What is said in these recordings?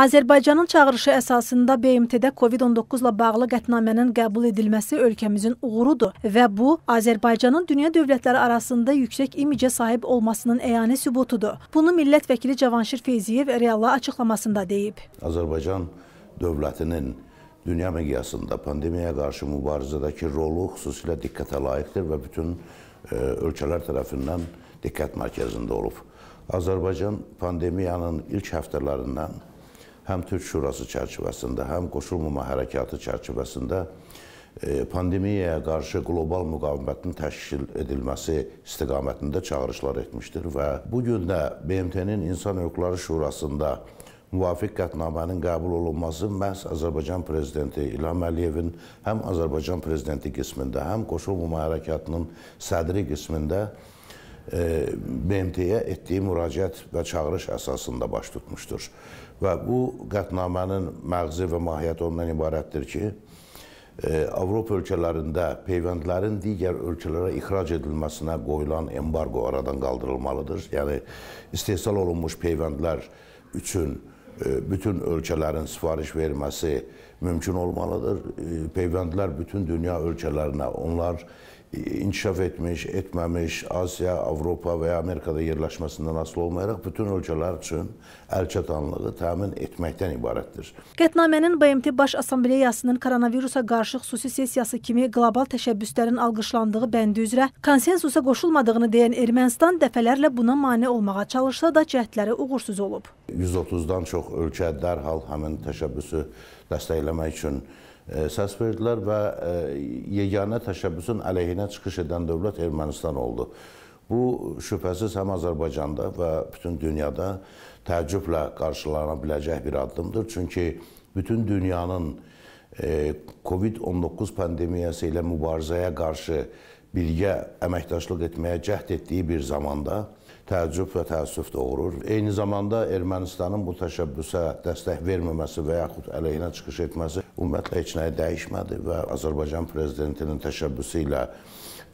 Azərbaycanın çağırışı əsasında BMT-də COVID-19 ilə bağlı qətnamənin qəbul edilməsi ölkəmizin uğurudur və bu Azərbaycanın dünya dövlətləri arasında yüksək imicə sahib olmasının əyani sübutudur. Bunu millət vəkili Cavanşir Feyziyev realla açıqlamasında deyib. Azərbaycan dövlətinin dünya miqyasında pandemiyaya qarşı mübarizədəki rolu xüsusilə diqqətə layiqdir və bütün e, ölkələr tərəfindən diqqət mərkəzində olub. Azərbaycan pandemiyanın ilk həftələrindən həm Türk Şurası çərçivəsində, həm Qoşulmama Hərəkatı çərçivəsində e, pandemiyaya qarşı qlobal müqavimətin təşkil edilməsi istiqamətində çağırışlar etmişdir və bu gün də BMT-nin İnsan Hüquqları Şurasında müvafiq qətnamənin qəbul olunması məhz Azərbaycan prezidenti İlham Əliyevin həm Azərbaycan prezidenti qismində, həm Qoşulmama Hərəkatının sədri qismində BMT-yə etdiyi müraciət və çağırış əsasında baş tutmuşdur. Və bu qətnamənin məğzi və mahiyyəti ondan ibarətdir ki, e, Avropa ölkələrində peyvəndlərin digər ölkələrə ixrac edilməsinə qoyulan embargo aradan qaldırılmalıdır. Yəni, istehsal olunmuş peyvəndlər üçün e, bütün ölkələrin sifariş verməsi mümkün olmalıdır. E, peyvəndlər bütün dünya ölkələrinə, onlar inkişaf etmiş, etməmiş, Asiya, Avropa və ya Amerikada yerləşməsindən asılı olmayaraq bütün ölkələr üçün əlçatanlığı təmin etməkdən ibarətdir. Qətnamənin BMT Baş Assambleyasının koronavirusa qarşı xüsusi sessiyası kimi qlobal təşəbbüslərin alqışlandığı bəndi üzrə konsensusa qoşulmadığını deyən Ermənistan dəfələrlə buna mane olmağa çalışsa da cəhdləri uğursuz olub. 130-dan çox ölkə dərhal həmin təşəbbüsü dəstəkləmək üçün E, səs verdilər və e, yeganə təşəbbüsün əleyhinə çıxış edən dövlət Ermənistan oldu. Bu şübhəsiz həm Azərbaycanda və bütün dünyada təəccüblə qarşılana biləcək bir addımdır. Çünki bütün dünyanın e, COVID-19 pandemiyası ilə mübarizəyə qarşı birgə əməkdaşlıq etməyə cəhd etdiyi bir zamanda təəccüb və təəssüf doğurur. Eyni zamanda Ermənistanın bu təşəbbüsə dəstək verməməsi və yaxud əleyhinə çıxış etməsi ümumiyyətlə heç nəyi dəyişmədi və Azərbaycan prezidentinin təşəbbüsü ilə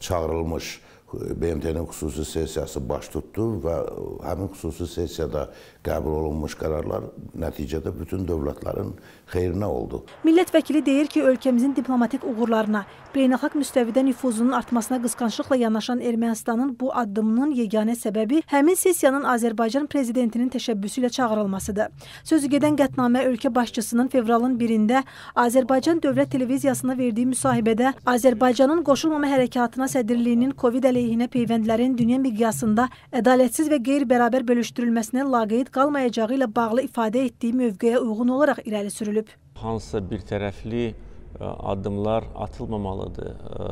çağırılmış BMT-nin xüsusi sessiyası baş tutdu və e, həmin xüsusi sessiyada qəbul olunmuş qərarlar nəticədə bütün dövlətlərin xeyrinə oldu. Millət vəkili deyir ki, ölkəmizin diplomatik uğurlarına, beynəlxalq müstəvidə nüfuzunun artmasına qısqançlıqla yanaşan Ermənistanın bu addımının yeganə səbəbi həmin sessiyanın Azərbaycan prezidentinin təşəbbüsü ilə çağırılmasıdır. Sözü gedən qətnamə ölkə başçısının fevralın 1-də Azərbaycan Dövlət Televiziyasına verdiyi müsahibədə Azərbaycanın qoşulmama hərəkatına sədrliyinin COVID-19 əleyhinə peyvəndlərin dünya miqyasında ədalətsiz və qeyri-bərabər bölüşdürülməsinə laqeyd qalmayacağı ilə bağlı ifadə etdiyi mövqeyə uyğun olaraq irəli sürülüb. Hansısa bir tərəfli e, addımlar atılmamalıdır. E,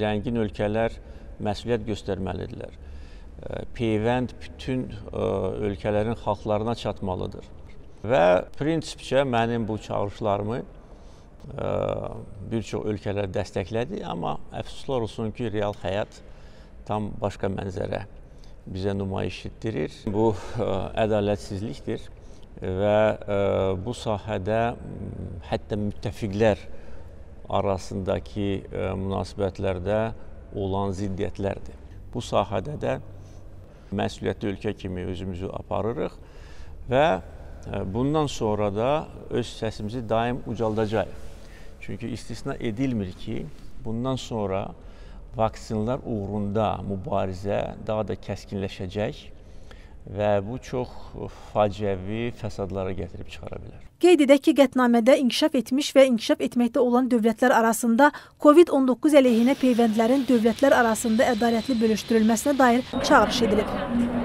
zəngin ölkələr məsuliyyət göstərməlidirlər. E, peyvənd bütün ölkələrin xalqlarına çatmalıdır. Və prinsipcə mənim bu çağırışlarımı bir çox ölkələr dəstəklədi, amma əfsuslar olsun ki, real həyat tam başqa mənzərə bizə nümayiş etdirir. Bu e, ədalətsizlikdir və e, bu sahədə hətta müttəfiqlər arasındakı e, münasibətlərdə olan ziddiyyətlərdir. Bu sahədə də məsuliyyətli ölkə kimi özümüzü aparırıq və bundan sonra da öz səsimizi daim ucaldacağıq. Çünki istisna edilmir ki, bundan sonra vaksinlər uğrunda mübarizə daha da kəskinləşəcək və bu çox faciəvi fəsadlara gətirib çıxara bilər. Qeyd edək ki, qətnamədə inkişaf etmiş və inkişaf etməkdə olan dövlətlər arasında COVID-19 əleyhinə peyvəndlərin dövlətlər arasında ədalətli bölüşdürülməsinə dair çağırış edilib.